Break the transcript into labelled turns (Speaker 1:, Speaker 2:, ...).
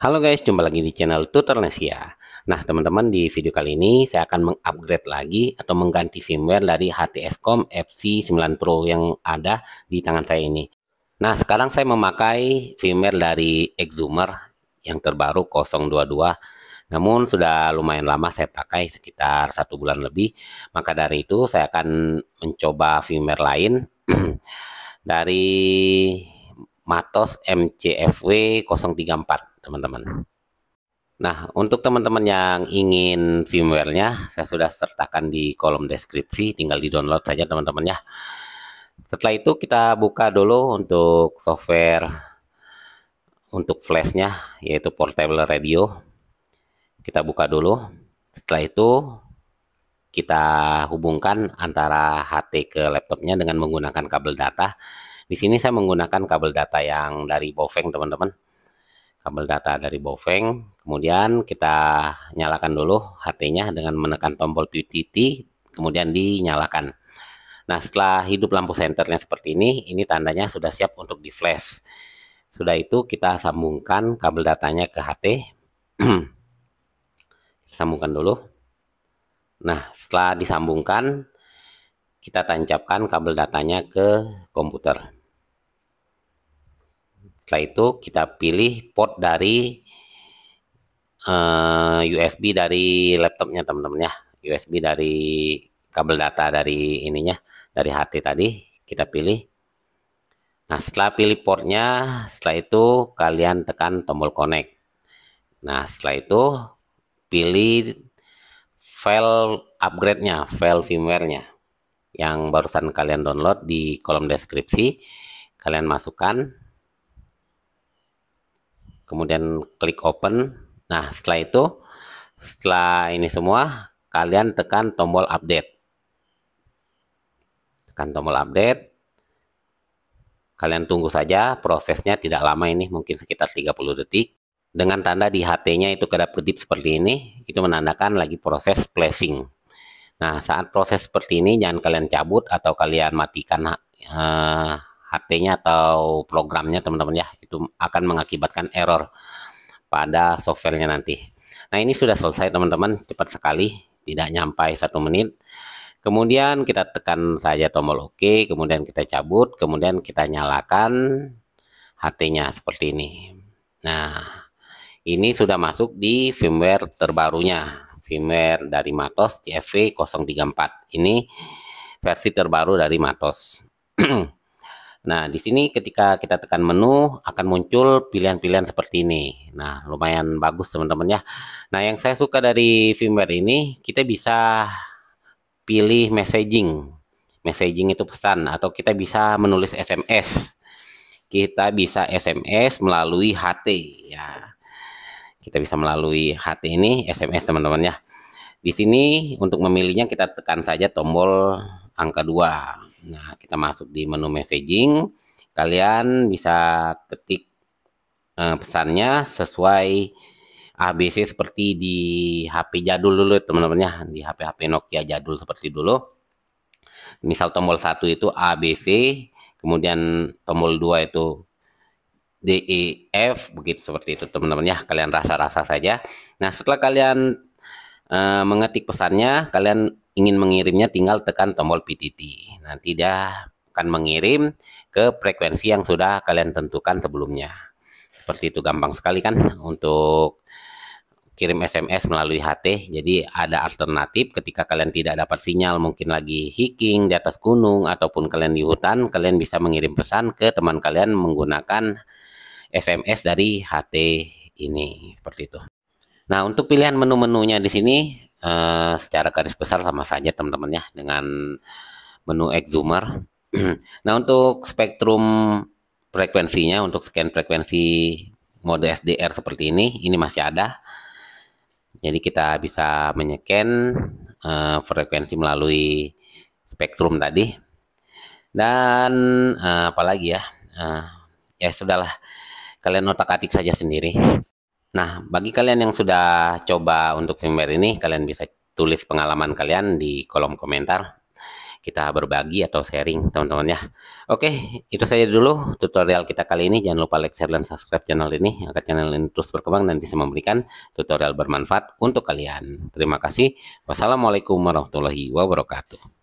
Speaker 1: Halo guys, jumpa lagi di channel Tutor Nesia. Nah, teman-teman di video kali ini saya akan mengupgrade lagi atau mengganti firmware dari HTSCOM FC9 Pro yang ada di tangan saya ini. Nah, sekarang saya memakai firmware dari Exumer yang terbaru 022. Namun sudah lumayan lama saya pakai sekitar satu bulan lebih. Maka dari itu saya akan mencoba firmware lain dari Matos MCFW 034 teman-teman. Nah, untuk teman-teman yang ingin firmware-nya, saya sudah sertakan di kolom deskripsi, tinggal di-download saja teman-teman ya. Setelah itu kita buka dulu untuk software untuk flash-nya, yaitu Portable Radio. Kita buka dulu. Setelah itu kita hubungkan antara HT ke laptopnya dengan menggunakan kabel data. Di sini saya menggunakan kabel data yang dari Bofeng, teman-teman kabel data dari Bofeng. Kemudian kita nyalakan dulu HT-nya dengan menekan tombol PTT, kemudian dinyalakan. Nah, setelah hidup lampu senternya seperti ini, ini tandanya sudah siap untuk di-flash. Sudah itu kita sambungkan kabel datanya ke HT. sambungkan dulu. Nah, setelah disambungkan, kita tancapkan kabel datanya ke komputer. Setelah itu kita pilih port dari uh, eh, USB dari laptopnya teman-teman ya. USB dari kabel data dari ininya dari HT tadi kita pilih. Nah setelah pilih portnya setelah itu kalian tekan tombol connect. Nah setelah itu pilih file upgrade-nya, file firmware-nya yang barusan kalian download di kolom deskripsi. Kalian masukkan kemudian klik open nah setelah itu setelah ini semua kalian tekan tombol update tekan tombol update kalian tunggu saja prosesnya tidak lama ini mungkin sekitar 30 detik dengan tanda di HT-nya itu kedap-kedip seperti ini itu menandakan lagi proses flashing nah saat proses seperti ini jangan kalian cabut atau kalian matikan eh, ht nya atau programnya teman-teman ya itu akan mengakibatkan error pada softwarenya nanti nah ini sudah selesai teman-teman cepat sekali tidak nyampai satu menit kemudian kita tekan saja tombol OK kemudian kita cabut kemudian kita nyalakan HT-nya seperti ini nah ini sudah masuk di firmware terbarunya firmware dari Matos CFV 034 ini versi terbaru dari Matos Nah, di sini ketika kita tekan menu akan muncul pilihan-pilihan seperti ini. Nah, lumayan bagus teman-teman ya. Nah, yang saya suka dari firmware ini, kita bisa pilih messaging. Messaging itu pesan atau kita bisa menulis SMS. Kita bisa SMS melalui HT ya. Kita bisa melalui HT ini SMS teman-teman ya. Di sini untuk memilihnya kita tekan saja tombol angka 2 Nah, kita masuk di menu messaging. Kalian bisa ketik eh, pesannya sesuai ABC seperti di HP jadul dulu teman-teman ya, di HP-HP Nokia jadul seperti dulu. Misal tombol satu itu ABC, kemudian tombol dua itu DEF begitu seperti itu teman-teman ya, kalian rasa-rasa saja. Nah, setelah kalian e, mengetik pesannya, kalian ingin mengirimnya tinggal tekan tombol PTT. Nanti dia akan mengirim ke frekuensi yang sudah kalian tentukan sebelumnya. Seperti itu gampang sekali kan untuk kirim SMS melalui HT. Jadi ada alternatif ketika kalian tidak dapat sinyal mungkin lagi hiking di atas gunung ataupun kalian di hutan, kalian bisa mengirim pesan ke teman kalian menggunakan SMS dari HT ini seperti itu. Nah, untuk pilihan menu-menunya di sini Eh, secara garis besar sama saja teman-teman ya dengan menu exhumer. nah untuk spektrum frekuensinya untuk scan frekuensi mode SDR seperti ini ini masih ada. Jadi kita bisa menyeken uh, frekuensi melalui spektrum tadi. Dan uh, eh, apalagi ya, uh, ya sudahlah kalian otak atik saja sendiri. Nah, bagi kalian yang sudah coba untuk firmware ini, kalian bisa tulis pengalaman kalian di kolom komentar. Kita berbagi atau sharing, teman-teman ya. Oke, itu saja dulu tutorial kita kali ini. Jangan lupa like, share, dan subscribe channel ini agar channel ini terus berkembang dan bisa memberikan tutorial bermanfaat untuk kalian. Terima kasih. Wassalamualaikum warahmatullahi wabarakatuh.